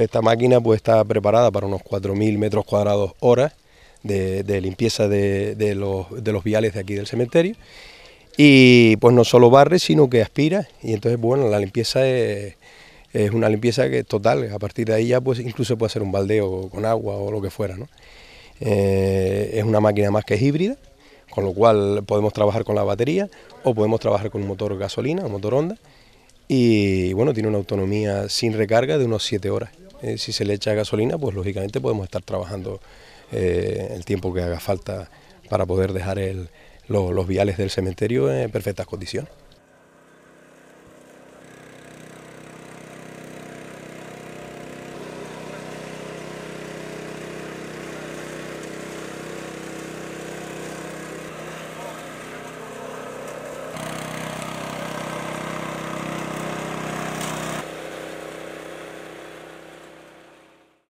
esta máquina pues está preparada para unos 4.000 metros cuadrados horas de, limpieza de, los, viales de aquí del cementerio y pues no solo barre sino que aspira y entonces bueno la limpieza es, una limpieza que total a partir de ahí ya pues incluso puede hacer un baldeo con agua o lo que fuera eh, es una máquina más que es híbrida con lo cual podemos trabajar con la batería o podemos trabajar con un motor gasolina un motor onda y bueno tiene una autonomía sin recarga de unos 7 horas eh, si se le echa gasolina, pues lógicamente podemos estar trabajando eh, el tiempo que haga falta para poder dejar los viales del cementerio en perfectas condiciones.